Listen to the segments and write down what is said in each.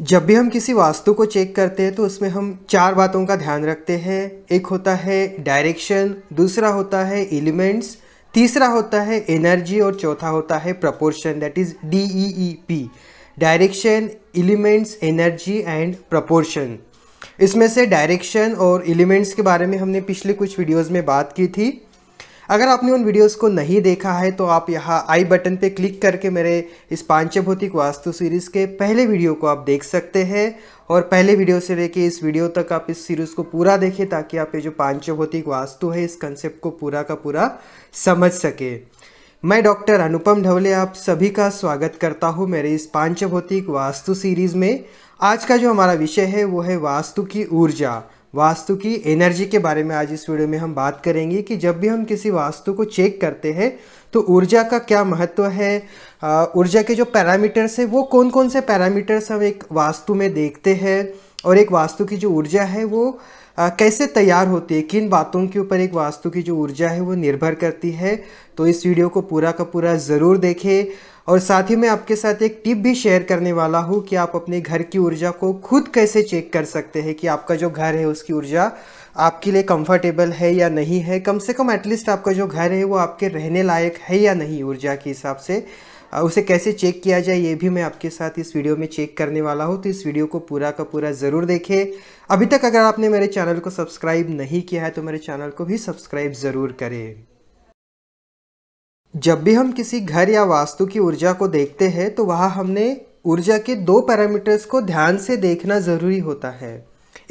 जब भी हम किसी वास्तु को चेक करते हैं तो उसमें हम चार बातों का ध्यान रखते हैं एक होता है डायरेक्शन दूसरा होता है एलिमेंट्स तीसरा होता है एनर्जी और चौथा होता है proportion that is D E E P direction elements energy and proportion इसमें से डायरेक्शन और एलिमेंट्स के बारे में हमने पिछले कुछ वीडियोज़ में बात की थी अगर आपने उन वीडियोस को नहीं देखा है तो आप यहाँ आई बटन पे क्लिक करके मेरे इस पांचभौतिक वास्तु सीरीज़ के पहले वीडियो को आप देख सकते हैं और पहले वीडियो से लेके इस वीडियो तक आप इस सीरीज़ को पूरा देखें ताकि आप ये जो पांचभौतिक वास्तु है इस कंसेप्ट को पूरा का पूरा समझ सके मैं डॉक्टर अनुपम ढवले आप सभी का स्वागत करता हूँ मेरे इस पांचभौतिक वास्तु सीरीज़ में आज का जो हमारा विषय है वो है वास्तु की ऊर्जा वास्तु की एनर्जी के बारे में आज इस वीडियो में हम बात करेंगे कि जब भी हम किसी वास्तु को चेक करते हैं तो ऊर्जा का क्या महत्व है ऊर्जा के जो पैरामीटर्स है वो कौन कौन से पैरामीटर्स हम एक वास्तु में देखते हैं और एक वास्तु की जो ऊर्जा है वो आ, कैसे तैयार होती है किन बातों के ऊपर एक वास्तु की जो ऊर्जा है वो निर्भर करती है तो इस वीडियो को पूरा का पूरा ज़रूर देखें और साथ ही मैं आपके साथ एक टिप भी शेयर करने वाला हूँ कि आप अपने घर की ऊर्जा को खुद कैसे चेक कर सकते हैं कि आपका जो घर है उसकी ऊर्जा आपके लिए कंफर्टेबल है या नहीं है कम से कम एटलीस्ट आपका जो घर है वो आपके रहने लायक है या नहीं ऊर्जा के हिसाब से उसे कैसे चेक किया जाए ये भी मैं आपके साथ इस वीडियो में चेक करने वाला हूँ तो इस वीडियो को पूरा का पूरा ज़रूर देखें अभी तक अगर आपने मेरे चैनल को सब्सक्राइब नहीं किया है तो मेरे चैनल को भी सब्सक्राइब ज़रूर करें जब भी हम किसी घर या वास्तु की ऊर्जा को देखते हैं तो वहाँ हमने ऊर्जा के दो पैरामीटर्स को ध्यान से देखना ज़रूरी होता है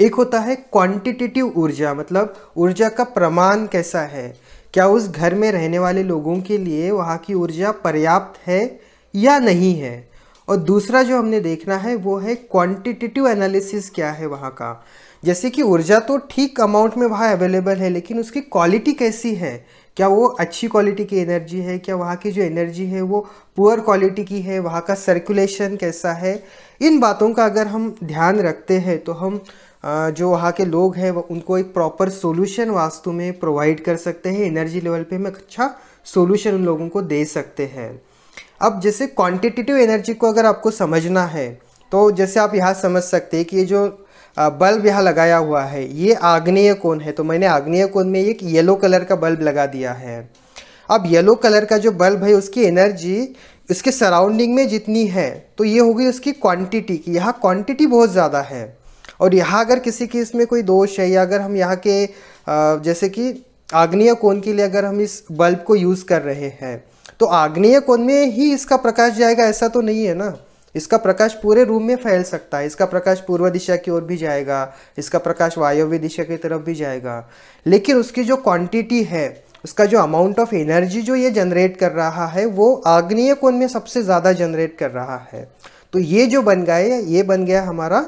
एक होता है क्वांटिटेटिव ऊर्जा मतलब ऊर्जा का प्रमाण कैसा है क्या उस घर में रहने वाले लोगों के लिए वहाँ की ऊर्जा पर्याप्त है या नहीं है और दूसरा जो हमने देखना है वो है क्वांटिटेटिव एनालिसिस क्या है वहाँ का जैसे कि ऊर्जा तो ठीक अमाउंट में वहाँ अवेलेबल है लेकिन उसकी क्वालिटी कैसी है क्या वो अच्छी क्वालिटी की एनर्जी है क्या वहाँ की जो एनर्जी है वो पुअर क्वालिटी की है वहाँ का सर्कुलेशन कैसा है इन बातों का अगर हम ध्यान रखते हैं तो हम जो वहाँ के लोग हैं उनको एक प्रॉपर सोल्यूशन वास्तु में प्रोवाइड कर सकते हैं एनर्जी लेवल पे हम अच्छा सोल्यूशन उन लोगों को दे सकते हैं अब जैसे क्वांटिटेटिव एनर्जी को अगर आपको समझना है तो जैसे आप यहाँ समझ सकते हैं कि ये जो बल्ब यहाँ लगाया हुआ है ये आग्नेय कोण है तो मैंने आग्नेय कोण में एक येलो कलर का बल्ब लगा दिया है अब येलो कलर का जो बल्ब है उसकी एनर्जी उसके सराउंडिंग में जितनी है तो ये होगी उसकी क्वांटिटी की यहाँ क्वांटिटी बहुत ज़्यादा है और यहाँ अगर किसी की इसमें कोई दोष है या अगर हम यहाँ के जैसे कि आग्नेय कोण के लिए अगर हम इस बल्ब को यूज़ कर रहे हैं तो आग्नेय कोण में ही इसका प्रकाश जाएगा ऐसा तो नहीं है ना इसका प्रकाश पूरे रूम में फैल सकता है इसका प्रकाश पूर्व दिशा की ओर भी जाएगा इसका प्रकाश वायव्य दिशा की तरफ भी जाएगा लेकिन उसकी जो क्वांटिटी है उसका जो अमाउंट ऑफ एनर्जी जो ये जनरेट कर रहा है वो आग्नेय कोण में सबसे ज़्यादा जनरेट कर रहा है तो ये जो बन गए ये बन गया हमारा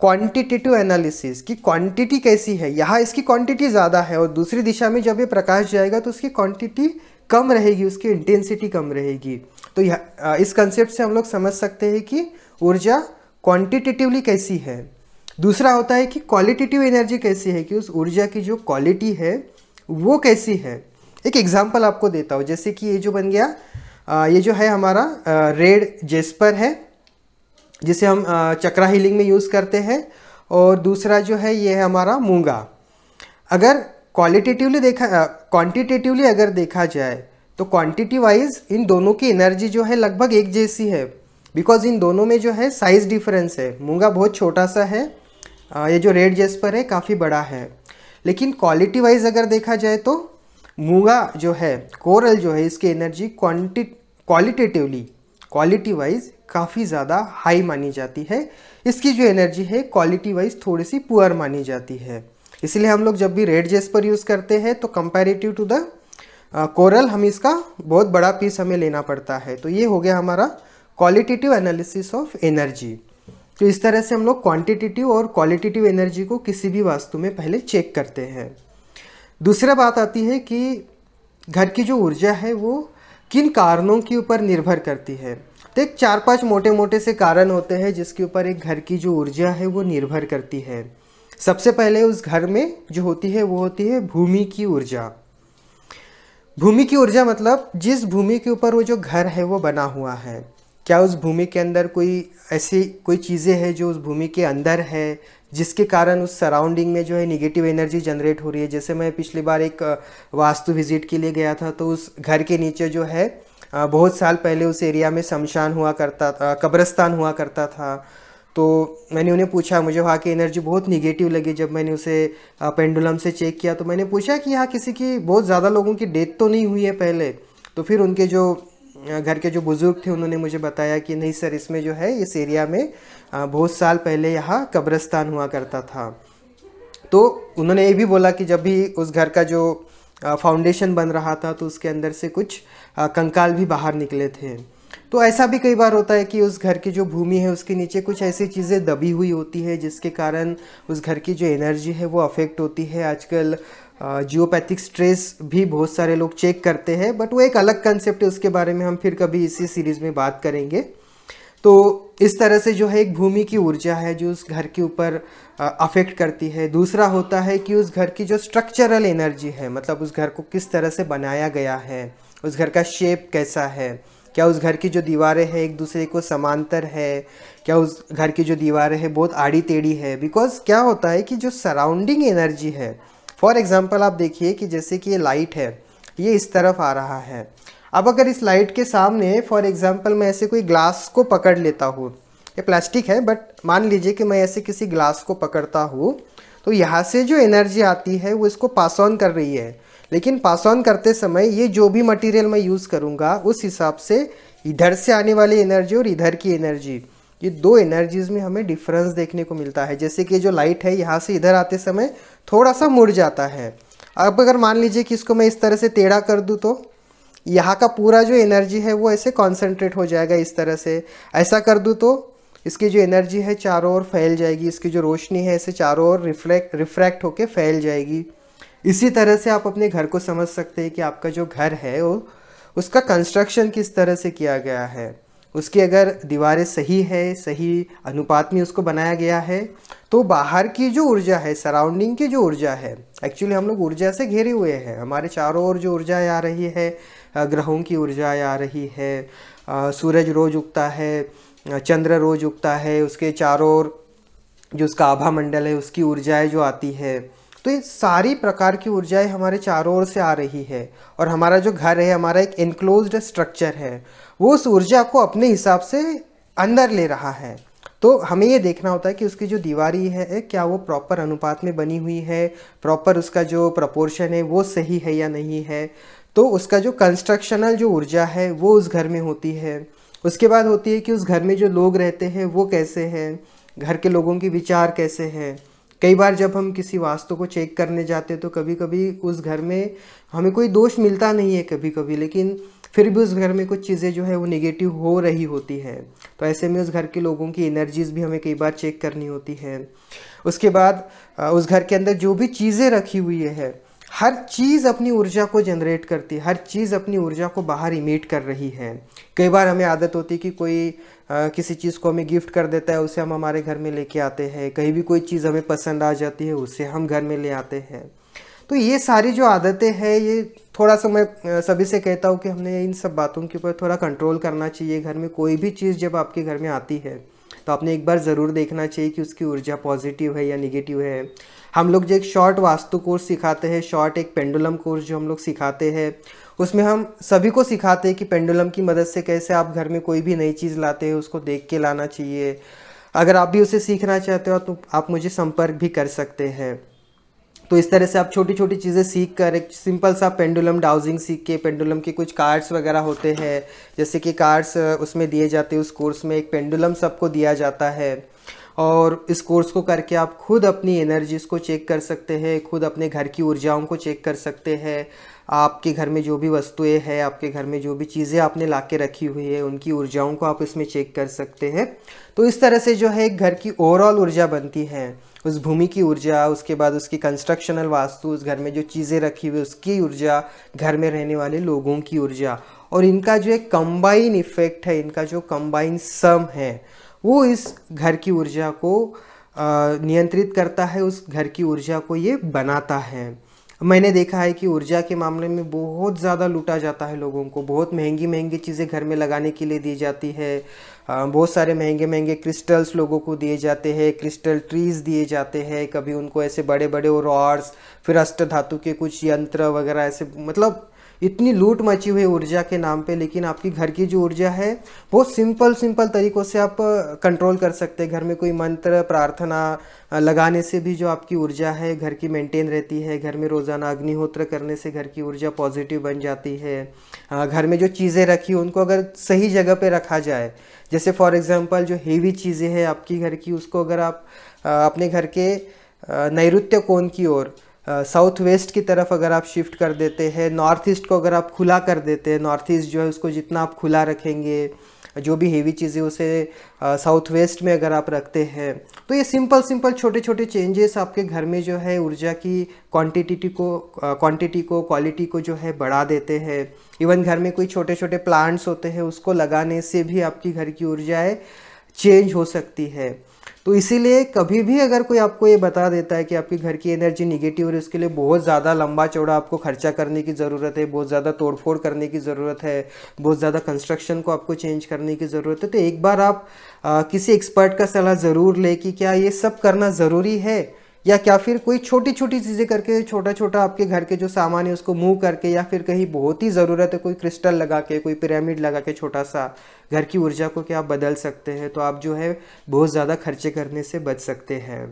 क्वांटिटेटिव एनालिसिस कि क्वांटिटी कैसी है यहाँ इसकी क्वांटिटी ज़्यादा है और दूसरी दिशा में जब ये प्रकाश जाएगा तो उसकी क्वांटिटी कम रहेगी उसकी इंटेंसिटी कम रहेगी तो यह इस कंसेप्ट से हम लोग समझ सकते हैं कि ऊर्जा क्वांटिटेटिवली कैसी है दूसरा होता है कि क्वालिटेटिव एनर्जी कैसी है कि उस ऊर्जा की जो क्वालिटी है वो कैसी है एक एग्जाम्पल आपको देता हूँ जैसे कि ये जो बन गया ये जो है हमारा रेड जेस्पर है जिसे हम चक्रा हीलिंग में यूज़ करते हैं और दूसरा जो है ये है हमारा मूंगा अगर क्वालिटेटिवली देखा क्वांटिटेटिवली अगर देखा जाए तो क्वांटिटी वाइज इन दोनों की एनर्जी जो है लगभग एक जैसी है बिकॉज इन दोनों में जो है साइज़ डिफरेंस है मूंगा बहुत छोटा सा है ये जो रेड जेस्पर है काफ़ी बड़ा है लेकिन क्वालिटी वाइज अगर देखा जाए तो मूंगा जो है कोरल जो है इसकी एनर्जी क्वान्टिट क्वालिटेटिवली क्वालिटी वाइज काफ़ी ज़्यादा हाई मानी जाती है इसकी जो एनर्जी है क्वालिटी वाइज थोड़ी सी पुअर मानी जाती है इसलिए हम लोग जब भी रेड जेस्पर यूज़ करते हैं तो कंपेरेटिव टू द कोरल हम इसका बहुत बड़ा पीस हमें लेना पड़ता है तो ये हो गया हमारा क्वालिटेटिव एनालिसिस ऑफ एनर्जी तो इस तरह से हम लोग क्वांटिटेटिव और क्वालिटेटिव एनर्जी को किसी भी वास्तु में पहले चेक करते हैं दूसरा बात आती है कि घर की जो ऊर्जा है वो किन कारणों के ऊपर निर्भर करती है तो एक चार पांच मोटे मोटे से कारण होते हैं जिसके ऊपर एक घर की जो ऊर्जा है वो निर्भर करती है सबसे पहले उस घर में जो होती है वो होती है भूमि की ऊर्जा भूमि की ऊर्जा मतलब जिस भूमि के ऊपर वो जो घर है वो बना हुआ है क्या उस भूमि के अंदर कोई ऐसी कोई चीज़ें हैं जो उस भूमि के अंदर है जिसके कारण उस सराउंडिंग में जो है निगेटिव एनर्जी जनरेट हो रही है जैसे मैं पिछली बार एक वास्तु विजिट के लिए गया था तो उस घर के नीचे जो है बहुत साल पहले उस एरिया में शमशान हुआ करता था कब्रस्तान हुआ करता था तो मैंने उन्हें पूछा मुझे वहाँ की एनर्जी बहुत निगेटिव लगी जब मैंने उसे पेंडुलम से चेक किया तो मैंने पूछा कि यहाँ किसी की बहुत ज़्यादा लोगों की डेथ तो नहीं हुई है पहले तो फिर उनके जो घर के जो बुज़ुर्ग थे उन्होंने मुझे बताया कि नहीं सर इसमें जो है इस एरिया में बहुत साल पहले यहाँ कब्रस्तान हुआ करता था तो उन्होंने ये भी बोला कि जब भी उस घर का जो फाउंडेशन बन रहा था तो उसके अंदर से कुछ कंकाल भी बाहर निकले थे तो ऐसा भी कई बार होता है कि उस घर की जो भूमि है उसके नीचे कुछ ऐसी चीज़ें दबी हुई होती है जिसके कारण उस घर की जो एनर्जी है वो अफेक्ट होती है आजकल जियोपैथिक स्ट्रेस भी बहुत सारे लोग चेक करते हैं बट वो एक अलग कंसेप्ट है उसके बारे में हम फिर कभी इसी सीरीज़ में बात करेंगे तो इस तरह से जो है एक भूमि की ऊर्जा है जो उस घर के ऊपर अफेक्ट करती है दूसरा होता है कि उस घर की जो स्ट्रक्चरल एनर्जी है मतलब उस घर को किस तरह से बनाया गया है उस घर का शेप कैसा है क्या उस घर की जो दीवारें हैं एक दूसरे को समांतर है क्या उस घर की जो दीवारें हैं बहुत आड़ी टेढ़ी है बिकॉज क्या होता है कि जो सराउंडिंग एनर्जी है फॉर एग्ज़ाम्पल आप देखिए कि जैसे कि ये लाइट है ये इस तरफ आ रहा है अब अगर इस लाइट के सामने फॉर एग्ज़ाम्पल मैं ऐसे कोई ग्लास को पकड़ लेता हूँ ये प्लास्टिक है बट मान लीजिए कि मैं ऐसे किसी ग्लास को पकड़ता हूँ तो यहाँ से जो एनर्जी आती है वो इसको पास ऑन कर रही है लेकिन पास ऑन करते समय ये जो भी मटेरियल मैं यूज़ करूँगा उस हिसाब से इधर से आने वाली एनर्जी और इधर की एनर्जी ये दो एनर्जीज़ में हमें डिफरेंस देखने को मिलता है जैसे कि जो लाइट है यहाँ से इधर आते समय थोड़ा सा मुड़ जाता है अब अगर मान लीजिए कि इसको मैं इस तरह से टेढ़ा कर दूँ तो यहाँ का पूरा जो एनर्जी है वो ऐसे कॉन्सेंट्रेट हो जाएगा इस तरह से ऐसा कर दूँ तो इसकी जो एनर्जी है चारों ओर फैल जाएगी इसकी जो रोशनी है ऐसे चारों ओर रिफ्लेक्ट रिफ्रैक्ट होकर फैल जाएगी इसी तरह से आप अपने घर को समझ सकते हैं कि आपका जो घर है वो उसका कंस्ट्रक्शन किस तरह से किया गया है उसकी अगर दीवारें सही है सही अनुपात में उसको बनाया गया है तो बाहर की जो ऊर्जा है सराउंडिंग की जो ऊर्जा है एक्चुअली हम लोग ऊर्जा से घेरे हुए हैं हमारे चारों ओर जो ऊर्जा आ रही है ग्रहों की ऊर्जा आ रही है सूरज रोज उगता है चंद्र रोज उगता है उसके चारों ओर जो उसका आभा मंडल है उसकी ऊर्जाएँ जो आती है तो ये सारी प्रकार की ऊर्जाएं हमारे चारों ओर से आ रही है और हमारा जो घर है हमारा एक इनक्लोज स्ट्रक्चर है वो उस ऊर्जा को अपने हिसाब से अंदर ले रहा है तो हमें ये देखना होता है कि उसकी जो दीवारी है क्या वो प्रॉपर अनुपात में बनी हुई है प्रॉपर उसका जो प्रपोर्शन है वो सही है या नहीं है तो उसका जो कंस्ट्रक्शनल जो ऊर्जा है वो उस घर में होती है उसके बाद होती है कि उस घर में जो लोग रहते हैं वो कैसे हैं घर के लोगों के विचार कैसे हैं कई बार जब हम किसी वास्तु को चेक करने जाते हैं तो कभी कभी उस घर में हमें कोई दोष मिलता नहीं है कभी कभी लेकिन फिर भी उस घर में कुछ चीज़ें जो है वो निगेटिव हो रही होती है तो ऐसे में उस घर के लोगों की एनर्जीज़ भी हमें कई बार चेक करनी होती है उसके बाद उस घर के अंदर जो भी चीज़ें रखी हुई है हर चीज़ अपनी ऊर्जा को जनरेट करती है हर चीज़ अपनी ऊर्जा को बाहर इमेट कर रही है कई बार हमें आदत होती है कि कोई आ, किसी चीज़ को हमें गिफ्ट कर देता है उसे हम हमारे घर में लेके आते हैं कहीं भी कोई चीज़ हमें पसंद आ जाती है उसे हम घर में ले आते हैं तो ये सारी जो आदतें हैं ये थोड़ा सा मैं सभी से कहता हूँ कि हमने इन सब बातों के ऊपर थोड़ा कंट्रोल करना चाहिए घर में कोई भी चीज़ जब आपके घर में आती है तो आपने एक बार ज़रूर देखना चाहिए कि उसकी ऊर्जा पॉजिटिव है या निगेटिव है हम लोग जो एक शॉर्ट वास्तु कोर्स सिखाते हैं शॉर्ट एक पेंडुलम कोर्स जो हम लोग सिखाते हैं उसमें हम सभी को सिखाते हैं कि पेंडुलम की मदद से कैसे आप घर में कोई भी नई चीज़ लाते हैं उसको देख के लाना चाहिए अगर आप भी उसे सीखना चाहते हो तो आप मुझे संपर्क भी कर सकते हैं तो इस तरह से आप छोटी छोटी चीज़ें सीख कर एक सिंपल सा पेंडुलम डाउजिंग सीख के पेंडुलम के कुछ कार्ड्स वगैरह होते हैं जैसे कि कार्ड्स उसमें दिए जाते हैं उस कोर्स में एक पेंडुलम सबको दिया जाता है और इस कोर्स को करके आप खुद अपनी एनर्जीज़ को चेक कर सकते हैं खुद अपने घर की ऊर्जाओं को चेक कर सकते हैं आपके घर में जो भी वस्तुएं हैं आपके घर में जो भी चीज़ें आपने ला के रखी हुई है उनकी ऊर्जाओं को आप इसमें चेक कर सकते हैं तो इस तरह से जो है एक घर की ओवरऑल ऊर्जा बनती है उस भूमि की ऊर्जा उसके बाद उसकी कंस्ट्रक्शनल वास्तु उस घर में जो चीज़ें रखी हुई उसकी ऊर्जा घर में रहने वाले लोगों की ऊर्जा और इनका जो एक कंबाइन इफेक्ट है इनका जो कंबाइन सम है वो इस घर की ऊर्जा को नियंत्रित करता है उस घर की ऊर्जा को ये बनाता है मैंने देखा है कि ऊर्जा के मामले में बहुत ज़्यादा लूटा जाता है लोगों को बहुत महंगी महंगी चीज़ें घर में लगाने के लिए दी जाती है बहुत सारे महंगे महंगे क्रिस्टल्स लोगों को दिए जाते हैं क्रिस्टल ट्रीज दिए जाते हैं कभी उनको ऐसे बड़े बड़े और रॉड्स फिर अष्ट धातु के कुछ यंत्र वगैरह ऐसे मतलब इतनी लूट मची हुई ऊर्जा के नाम पे लेकिन आपकी घर की जो ऊर्जा है वो सिंपल सिंपल तरीक़ों से आप कंट्रोल कर सकते हैं घर में कोई मंत्र प्रार्थना लगाने से भी जो आपकी ऊर्जा है घर की मेंटेन रहती है घर में रोज़ाना अग्निहोत्र करने से घर की ऊर्जा पॉजिटिव बन जाती है घर में जो चीज़ें रखी उनको अगर सही जगह पर रखा जाए जैसे फॉर एग्ज़ाम्पल जो हेवी चीज़ें हैं आपकी घर की उसको अगर आप अपने घर के नैरुत्य कोण की ओर साउथ वेस्ट की तरफ अगर आप शिफ्ट कर देते हैं नॉर्थ ईस्ट को अगर आप खुला कर देते हैं नॉर्थ ईस्ट जो है उसको जितना आप खुला रखेंगे जो भी हेवी चीज़ें उसे साउथ वेस्ट में अगर आप रखते हैं तो ये सिंपल सिंपल छोटे छोटे चेंजेस आपके घर में जो है ऊर्जा की क्वांटिटी को क्वांटिटी को क्वालिटी को जो है बढ़ा देते हैं इवन घर में कोई छोटे छोटे प्लांट्स होते हैं उसको लगाने से भी आपकी घर की ऊर्जाएँ चेंज हो सकती है तो इसीलिए कभी भी अगर कोई आपको ये बता देता है कि आपकी घर की एनर्जी निगेटिव है उसके लिए बहुत ज़्यादा लंबा चौड़ा आपको खर्चा करने की ज़रूरत है बहुत ज़्यादा तोड़फोड़ करने की ज़रूरत है बहुत ज़्यादा कंस्ट्रक्शन को आपको चेंज करने की ज़रूरत है तो एक बार आप आ, किसी एक्सपर्ट का सलाह ज़रूर लें कि क्या ये सब करना ज़रूरी है या क्या फिर कोई छोटी छोटी चीज़ें करके छोटा छोटा आपके घर के जो सामान है उसको मूव करके या फिर कहीं बहुत ही ज़रूरत है कोई क्रिस्टल लगा के कोई पिरामिड लगा के छोटा सा घर की ऊर्जा को क्या आप बदल सकते हैं तो आप जो है बहुत ज़्यादा खर्चे करने से बच सकते हैं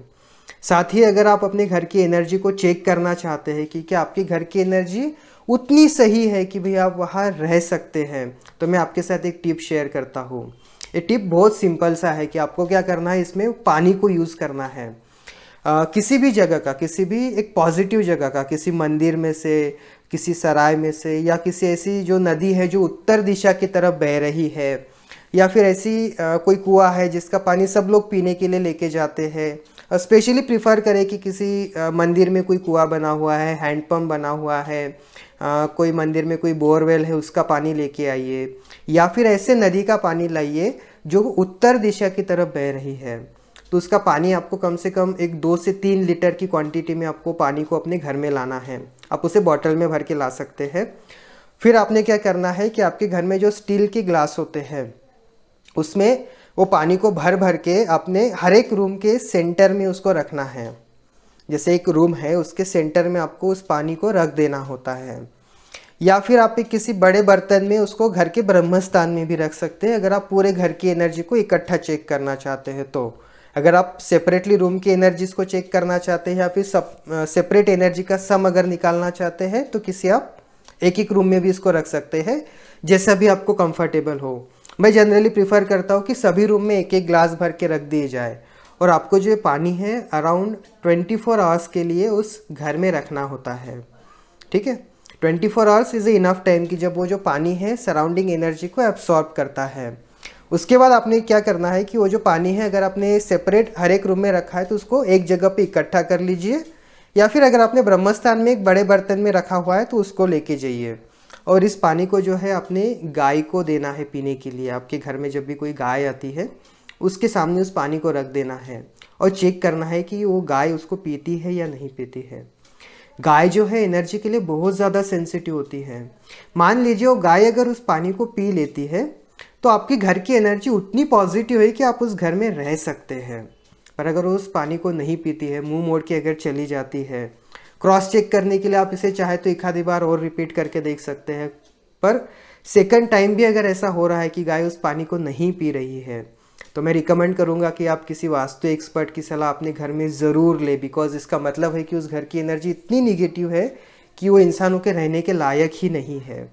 साथ ही अगर आप अपने घर की एनर्जी को चेक करना चाहते हैं कि क्या आपके घर की एनर्जी उतनी सही है कि भाई आप वहाँ रह सकते हैं तो मैं आपके साथ एक टिप शेयर करता हूँ ये टिप बहुत सिंपल सा है कि आपको क्या करना है इसमें पानी को यूज़ करना है आ, किसी भी जगह का किसी भी एक पॉजिटिव जगह का किसी मंदिर में से किसी सराय में से या किसी ऐसी जो नदी है जो उत्तर दिशा की तरफ बह रही है या फिर ऐसी आ, कोई कुआ है जिसका पानी सब लोग पीने के लिए लेके जाते हैं स्पेशली प्रिफर करें कि किसी आ, मंदिर में कोई कुआ बना हुआ है हैंडपम्प बना हुआ है आ, कोई मंदिर में कोई बोरवेल है उसका पानी लेके आइए या फिर ऐसे नदी का पानी लाइए जो उत्तर दिशा की तरफ बह रही है तो उसका पानी आपको कम से कम एक दो से तीन लीटर की क्वांटिटी में आपको पानी को अपने घर में लाना है आप उसे बॉटल में भर के ला सकते हैं फिर आपने क्या करना है कि आपके घर में जो स्टील के ग्लास होते हैं उसमें वो पानी को भर भर के अपने हर एक रूम के सेंटर में उसको रखना है जैसे एक रूम है उसके सेंटर में आपको उस पानी को रख देना होता है या फिर आप एक किसी बड़े बर्तन में उसको घर के ब्रह्मस्थान में भी रख सकते हैं अगर आप पूरे घर की एनर्जी को इकट्ठा चेक करना चाहते हैं तो अगर आप सेपरेटली रूम की एनर्जीज को चेक करना चाहते हैं या फिर सब सेपरेट एनर्जी का सम अगर निकालना चाहते हैं तो किसी आप एक एक रूम में भी इसको रख सकते हैं जैसा भी आपको कंफर्टेबल हो मैं जनरली प्रीफर करता हूँ कि सभी रूम में एक एक ग्लास भर के रख दिए जाए और आपको जो पानी है अराउंड 24 फोर आवर्स के लिए उस घर में रखना होता है ठीक है 24 four hours is a enough time कि जब वो जो पानी है सराउंडिंग एनर्जी को एब्सॉर्ब करता है उसके बाद आपने क्या करना है कि वो जो पानी है अगर आपने सेपरेट हर एक रूम में रखा है तो उसको एक जगह पे इकट्ठा कर लीजिए या फिर अगर आपने ब्रह्मस्थान में एक बड़े बर्तन में रखा हुआ है तो उसको लेके जाइए और इस पानी को जो है अपने गाय को देना है पीने के लिए आपके घर में जब भी कोई गाय आती है उसके सामने उस पानी को रख देना है और चेक करना है कि वो गाय उसको पीती है या नहीं पीती है गाय जो है एनर्जी के लिए बहुत ज़्यादा सेंसिटिव होती है मान लीजिए वो गाय अगर उस पानी को पी लेती है तो आपके घर की एनर्जी उतनी पॉजिटिव है कि आप उस घर में रह सकते हैं पर अगर उस पानी को नहीं पीती है मुंह मोड़ के अगर चली जाती है क्रॉस चेक करने के लिए आप इसे चाहे तो एक आधी बार और रिपीट करके देख सकते हैं पर सेकंड टाइम भी अगर ऐसा हो रहा है कि गाय उस पानी को नहीं पी रही है तो मैं रिकमेंड करूंगा कि आप किसी वास्तु एक्सपर्ट की सलाह अपने घर में ज़रूर ले बिकॉज इसका मतलब है कि उस घर की एनर्जी इतनी निगेटिव है कि वो इंसानों के रहने के लायक ही नहीं है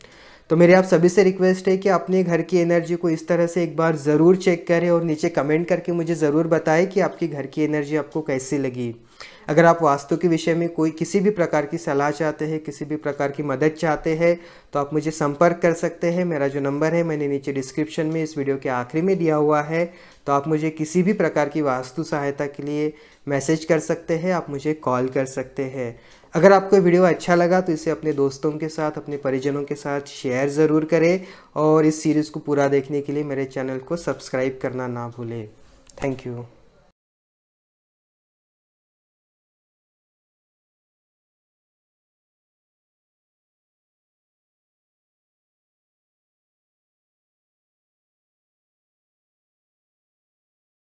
तो मेरी आप सभी से रिक्वेस्ट है कि अपने घर की एनर्जी को इस तरह से एक बार ज़रूर चेक करें और नीचे कमेंट करके मुझे ज़रूर बताएं कि आपकी घर की एनर्जी आपको कैसी लगी अगर आप वास्तु के विषय में कोई किसी भी प्रकार की सलाह चाहते हैं किसी भी प्रकार की मदद चाहते हैं तो आप मुझे संपर्क कर सकते हैं मेरा जो नंबर है मैंने नीचे डिस्क्रिप्शन में इस वीडियो के आखिरी में दिया हुआ है तो आप मुझे किसी भी प्रकार की वास्तु सहायता के लिए मैसेज कर सकते हैं आप मुझे कॉल कर सकते हैं अगर आपको वीडियो अच्छा लगा तो इसे अपने दोस्तों के साथ अपने परिजनों के साथ शेयर ज़रूर करें और इस सीरीज़ को पूरा देखने के लिए मेरे चैनल को सब्सक्राइब करना ना भूलें थैंक यू